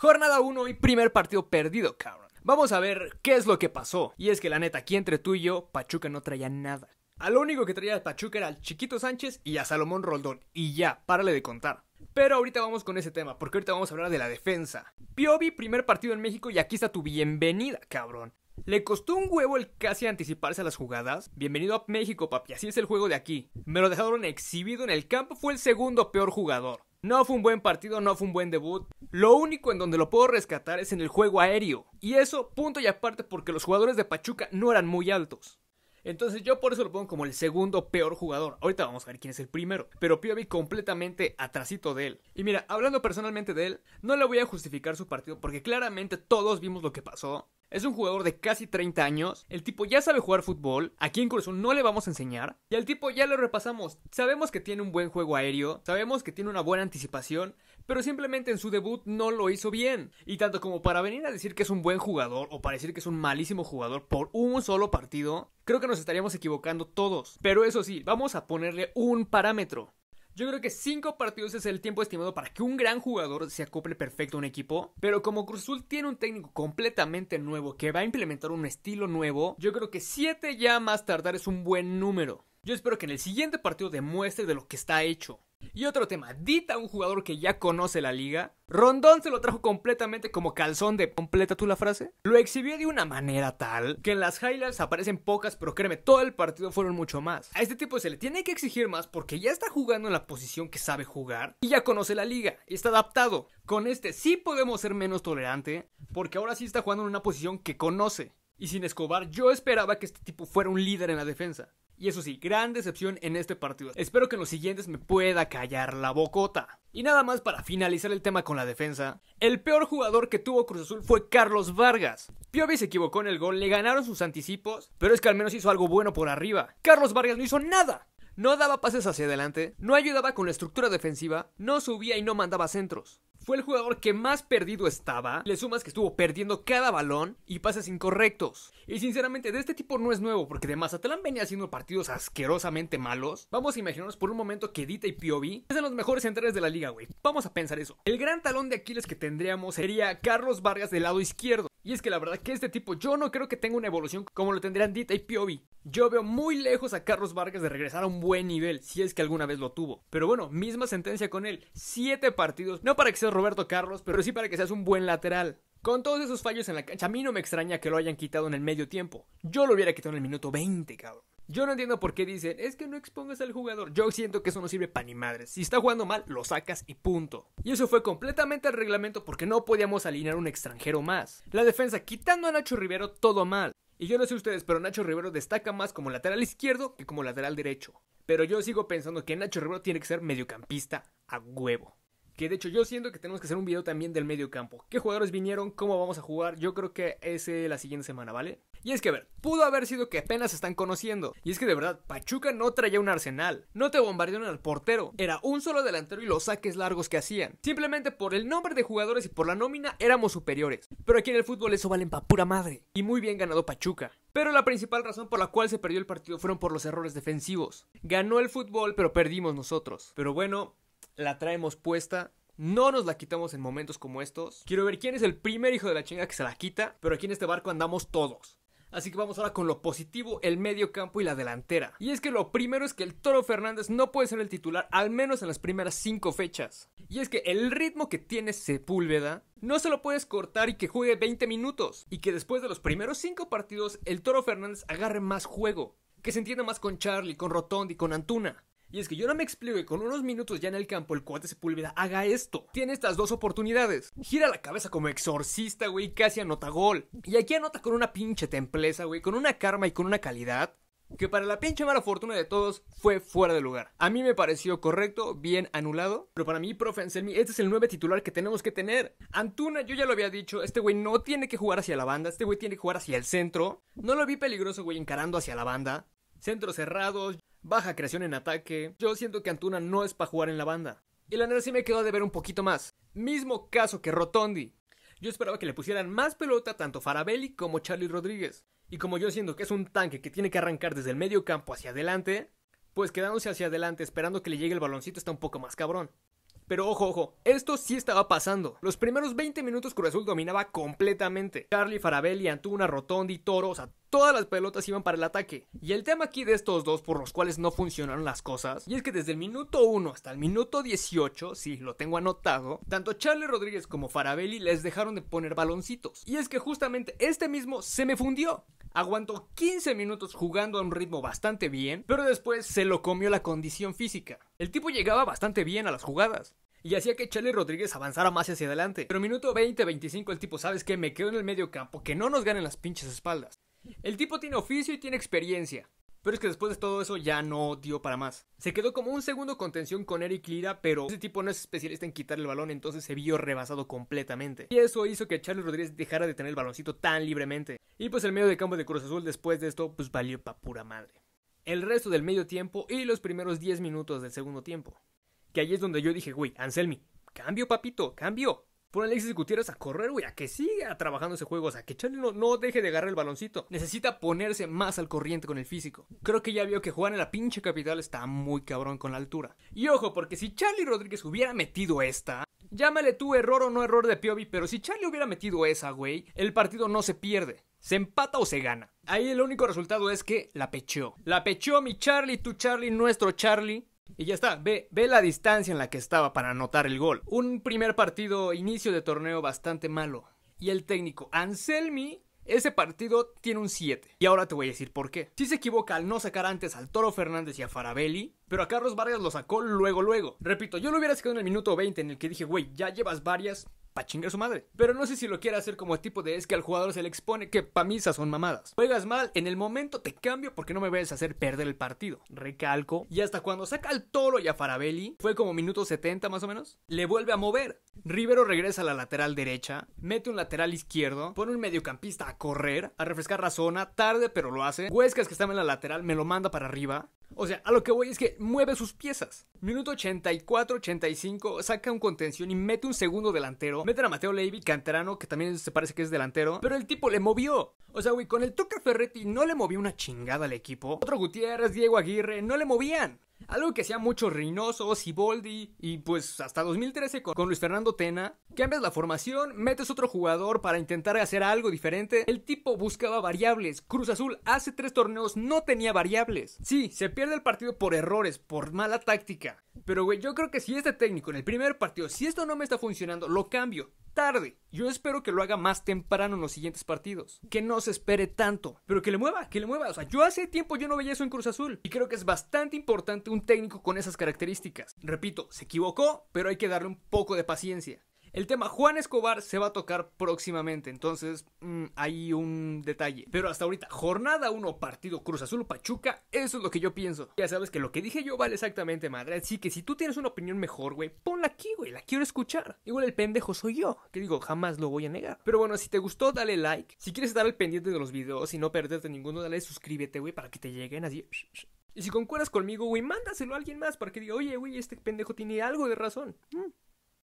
Jornada 1 y primer partido perdido, cabrón. Vamos a ver qué es lo que pasó. Y es que la neta, aquí entre tú y yo, Pachuca no traía nada. A lo único que traía Pachuca era al Chiquito Sánchez y a Salomón Roldón. Y ya, párale de contar. Pero ahorita vamos con ese tema, porque ahorita vamos a hablar de la defensa. Piovi, primer partido en México y aquí está tu bienvenida, cabrón. Le costó un huevo el casi anticiparse a las jugadas. Bienvenido a México, papi, así es el juego de aquí. Me lo dejaron exhibido en el campo, fue el segundo peor jugador. No fue un buen partido, no fue un buen debut. Lo único en donde lo puedo rescatar es en el juego aéreo. Y eso, punto y aparte, porque los jugadores de Pachuca no eran muy altos. Entonces yo por eso lo pongo como el segundo peor jugador. Ahorita vamos a ver quién es el primero. Pero Piovi completamente atrasito de él. Y mira, hablando personalmente de él, no le voy a justificar su partido porque claramente todos vimos lo que pasó. Es un jugador de casi 30 años, el tipo ya sabe jugar fútbol, aquí en no le vamos a enseñar, y al tipo ya lo repasamos. Sabemos que tiene un buen juego aéreo, sabemos que tiene una buena anticipación, pero simplemente en su debut no lo hizo bien. Y tanto como para venir a decir que es un buen jugador o para decir que es un malísimo jugador por un solo partido, creo que nos estaríamos equivocando todos. Pero eso sí, vamos a ponerle un parámetro. Yo creo que 5 partidos es el tiempo estimado para que un gran jugador se acople perfecto a un equipo. Pero como Cruz tiene un técnico completamente nuevo que va a implementar un estilo nuevo, yo creo que 7 ya más tardar es un buen número. Yo espero que en el siguiente partido demuestre de lo que está hecho. Y otro tema, Dita, un jugador que ya conoce la liga, Rondón se lo trajo completamente como calzón de completa tú la frase. Lo exhibió de una manera tal que en las highlights aparecen pocas, pero créeme, todo el partido fueron mucho más. A este tipo se le tiene que exigir más porque ya está jugando en la posición que sabe jugar y ya conoce la liga, y está adaptado. Con este sí podemos ser menos tolerante porque ahora sí está jugando en una posición que conoce. Y sin Escobar, yo esperaba que este tipo fuera un líder en la defensa. Y eso sí, gran decepción en este partido. Espero que en los siguientes me pueda callar la bocota. Y nada más para finalizar el tema con la defensa, el peor jugador que tuvo Cruz Azul fue Carlos Vargas. Piovi se equivocó en el gol, le ganaron sus anticipos, pero es que al menos hizo algo bueno por arriba. Carlos Vargas no hizo nada. No daba pases hacia adelante, no ayudaba con la estructura defensiva, no subía y no mandaba centros. Fue el jugador que más perdido estaba. Le sumas que estuvo perdiendo cada balón y pases incorrectos. Y sinceramente, de este tipo no es nuevo, porque de Mazatlán venía haciendo partidos asquerosamente malos. Vamos a imaginarnos por un momento que Dita y Piovi de los mejores centrales de la liga, güey. Vamos a pensar eso. El gran talón de Aquiles que tendríamos sería Carlos Vargas del lado izquierdo. Y es que la verdad que este tipo yo no creo que tenga una evolución como lo tendrían Dita y Piovi. Yo veo muy lejos a Carlos Vargas de regresar a un buen nivel, si es que alguna vez lo tuvo. Pero bueno, misma sentencia con él. Siete partidos, no para que sea Roberto Carlos, pero sí para que seas un buen lateral. Con todos esos fallos en la cancha, a mí no me extraña que lo hayan quitado en el medio tiempo. Yo lo hubiera quitado en el minuto 20, cabrón. Yo no entiendo por qué dicen, es que no expongas al jugador. Yo siento que eso no sirve para ni madres. Si está jugando mal, lo sacas y punto. Y eso fue completamente el reglamento porque no podíamos alinear un extranjero más. La defensa quitando a Nacho Rivero todo mal. Y yo no sé ustedes, pero Nacho Rivero destaca más como lateral izquierdo que como lateral derecho. Pero yo sigo pensando que Nacho Rivero tiene que ser mediocampista a huevo. Que de hecho yo siento que tenemos que hacer un video también del medio campo. ¿Qué jugadores vinieron? ¿Cómo vamos a jugar? Yo creo que es la siguiente semana, ¿vale? Y es que, a ver, pudo haber sido que apenas se están conociendo. Y es que de verdad, Pachuca no traía un arsenal. No te bombardearon al portero. Era un solo delantero y los saques largos que hacían. Simplemente por el nombre de jugadores y por la nómina éramos superiores. Pero aquí en el fútbol eso vale pa' pura madre. Y muy bien ganado Pachuca. Pero la principal razón por la cual se perdió el partido fueron por los errores defensivos. Ganó el fútbol, pero perdimos nosotros. Pero bueno, la traemos puesta. No nos la quitamos en momentos como estos. Quiero ver quién es el primer hijo de la chinga que se la quita, pero aquí en este barco andamos todos. Así que vamos ahora con lo positivo, el medio campo y la delantera. Y es que lo primero es que el Toro Fernández no puede ser el titular, al menos en las primeras cinco fechas. Y es que el ritmo que tiene Sepúlveda no se lo puedes cortar y que juegue 20 minutos. Y que después de los primeros cinco partidos, el Toro Fernández agarre más juego. Que se entienda más con Charlie, con Rotondi, con Antuna. Y es que yo no me explico que con unos minutos ya en el campo el cuate Sepúlveda haga esto. Tiene estas dos oportunidades. Gira la cabeza como exorcista, güey, casi anota gol. Y aquí anota con una pinche templeza, güey, con una karma y con una calidad que para la pinche mala fortuna de todos fue fuera de lugar. A mí me pareció correcto, bien anulado, pero para mí, profe Anselmi, este es el nueve titular que tenemos que tener. Antuna, yo ya lo había dicho, este güey no tiene que jugar hacia la banda, este güey tiene que jugar hacia el centro. No lo vi peligroso, güey, encarando hacia la banda. Centros cerrados, baja creación en ataque. Yo siento que Antuna no es para jugar en la banda. Y la me quedó de ver un poquito más. Mismo caso que Rotondi. Yo esperaba que le pusieran más pelota tanto Farabelli como Charlie Rodríguez. Y como yo siento que es un tanque que tiene que arrancar desde el medio campo hacia adelante, pues quedándose hacia adelante esperando que le llegue el baloncito está un poco más cabrón. Pero ojo, ojo, esto sí estaba pasando. Los primeros 20 minutos Cruz Azul dominaba completamente. Charlie, Farabelli, Antuna, Rotondi, Toro, o sea, todas las pelotas iban para el ataque. Y el tema aquí de estos dos por los cuales no funcionaron las cosas, y es que desde el minuto 1 hasta el minuto 18, sí, lo tengo anotado, tanto Charlie Rodríguez como Farabelli les dejaron de poner baloncitos. Y es que justamente este mismo se me fundió aguantó 15 minutos jugando a un ritmo bastante bien, pero después se lo comió la condición física. El tipo llegaba bastante bien a las jugadas. Y hacía que Charlie Rodríguez avanzara más hacia adelante. Pero minuto 20-25 el tipo, ¿sabes qué? Me quedo en el medio campo, que no nos ganen las pinches espaldas. El tipo tiene oficio y tiene experiencia. Pero es que después de todo eso ya no dio para más. Se quedó como un segundo contención con Eric Lira, pero ese tipo no es especialista en quitar el balón, entonces se vio rebasado completamente. Y eso hizo que Charles Rodríguez dejara de tener el baloncito tan libremente. Y pues el medio de campo de Cruz Azul después de esto, pues valió pa' pura madre. El resto del medio tiempo y los primeros 10 minutos del segundo tiempo. Que ahí es donde yo dije, güey, Anselmi, cambio papito, cambio. Pon a Alexis Gutiérrez a correr, güey, a que siga trabajando ese juego, o sea, que Charlie no, deje de agarrar el baloncito. Necesita ponerse más al corriente con el físico. Creo que ya vio que Juan en la pinche capital está muy cabrón con la altura. Y ojo, porque si Charlie Rodríguez hubiera metido esta, llámale tú error o no error de Piovi, pero si Charlie hubiera metido esa, güey, el partido no se pierde. Se empata o se gana. Ahí el único resultado es que la pecheó. La pecheó mi Charlie, tu Charlie, nuestro Charlie. Y ya está, ve, ve la distancia en la que estaba para anotar el gol. Un primer partido, inicio de torneo bastante malo. Y el técnico Anselmi ese partido tiene un 7. Y ahora te voy a decir por qué. Si sí se equivoca al no sacar antes al Toro Fernández y a Farabelli, pero a Carlos Vargas lo sacó luego, luego. Repito, yo lo hubiera sacado en el minuto 20 en el que dije, güey, ya llevas varias, a chingar su madre. Pero no sé si lo quiere hacer como tipo de es que al jugador se le expone que pamisas son mamadas. Juegas mal, en el momento te cambio porque no me vayas a hacer perder el partido. Recalco. Y hasta cuando saca al toro y a Farabelli, fue como minuto 70 más o menos, le vuelve a mover. Rivero regresa a la lateral derecha, mete un lateral izquierdo, pone un mediocampista a correr, a refrescar la zona, tarde pero lo hace. Huescas que estaba en la lateral me lo manda para arriba. O sea, a lo que voy es que mueve sus piezas. Minuto 84, 85, saca un contención y mete un segundo delantero. Mete a Mateo Levy, canterano, que también se parece que es delantero. Pero el tipo le movió. O sea, güey, con el toque Ferretti no le movió una chingada al equipo. Otro Gutiérrez, Diego Aguirre, no le movían. Algo que hacía mucho Reynoso, Siboldi y pues hasta 2013 con, Luis Fernando Tena. Cambias la formación, metes otro jugador para intentar hacer algo diferente. El tipo buscaba variables. Cruz Azul hace tres torneos no tenía variables. Sí, se pierde el partido por errores, por mala táctica. Pero güey, yo creo que si este técnico en el primer partido, si esto no me está funcionando, lo cambio tarde. Yo espero que lo haga más temprano en los siguientes partidos. Que no se espere tanto. Pero que le mueva, que le mueva. O sea, yo hace tiempo yo no veía eso en Cruz Azul. Y creo que es bastante importante un técnico con esas características. Repito, se equivocó, pero hay que darle un poco de paciencia. El tema Juan Escobar se va a tocar próximamente, entonces mm, hay un detalle. Pero hasta ahorita, jornada 1, partido Cruz Azul Pachuca, eso es lo que yo pienso. Ya sabes que lo que dije yo vale exactamente madre, así que si tú tienes una opinión mejor, güey, ponla aquí, güey, la quiero escuchar. Igual el pendejo soy yo, que digo, jamás lo voy a negar. Pero bueno, si te gustó, dale like. Si quieres estar al pendiente de los videos y no perderte ninguno, dale suscríbete, güey, para que te lleguen así. Y si concuerdas conmigo, güey, mándaselo a alguien más para que diga, oye, güey, este pendejo tiene algo de razón. Mm.